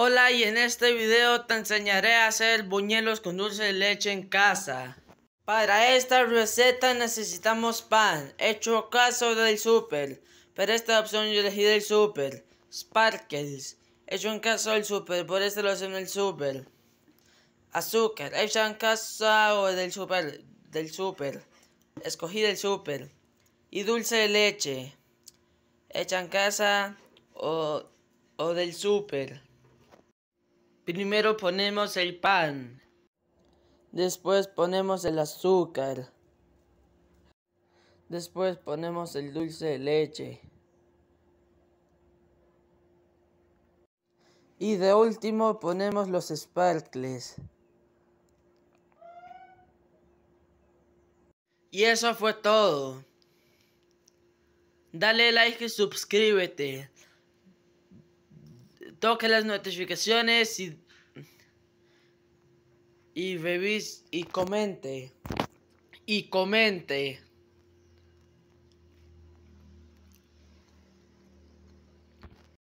Hola y en este video te enseñaré a hacer buñuelos con dulce de leche en casa. Para esta receta necesitamos pan, hecho caso del super. pero esta opción yo elegí del super. Sparkles, hecho en caso del super, por este lo hacen el super. Azúcar, hecho en o del super, del super. Escogí del super. Y dulce de leche, hecha en casa o, o del super. Primero ponemos el pan. Después ponemos el azúcar. Después ponemos el dulce de leche. Y de último ponemos los sparkles. Y eso fue todo. Dale like y suscríbete. Toque las notificaciones y, y, bebis... y comente. Y comente.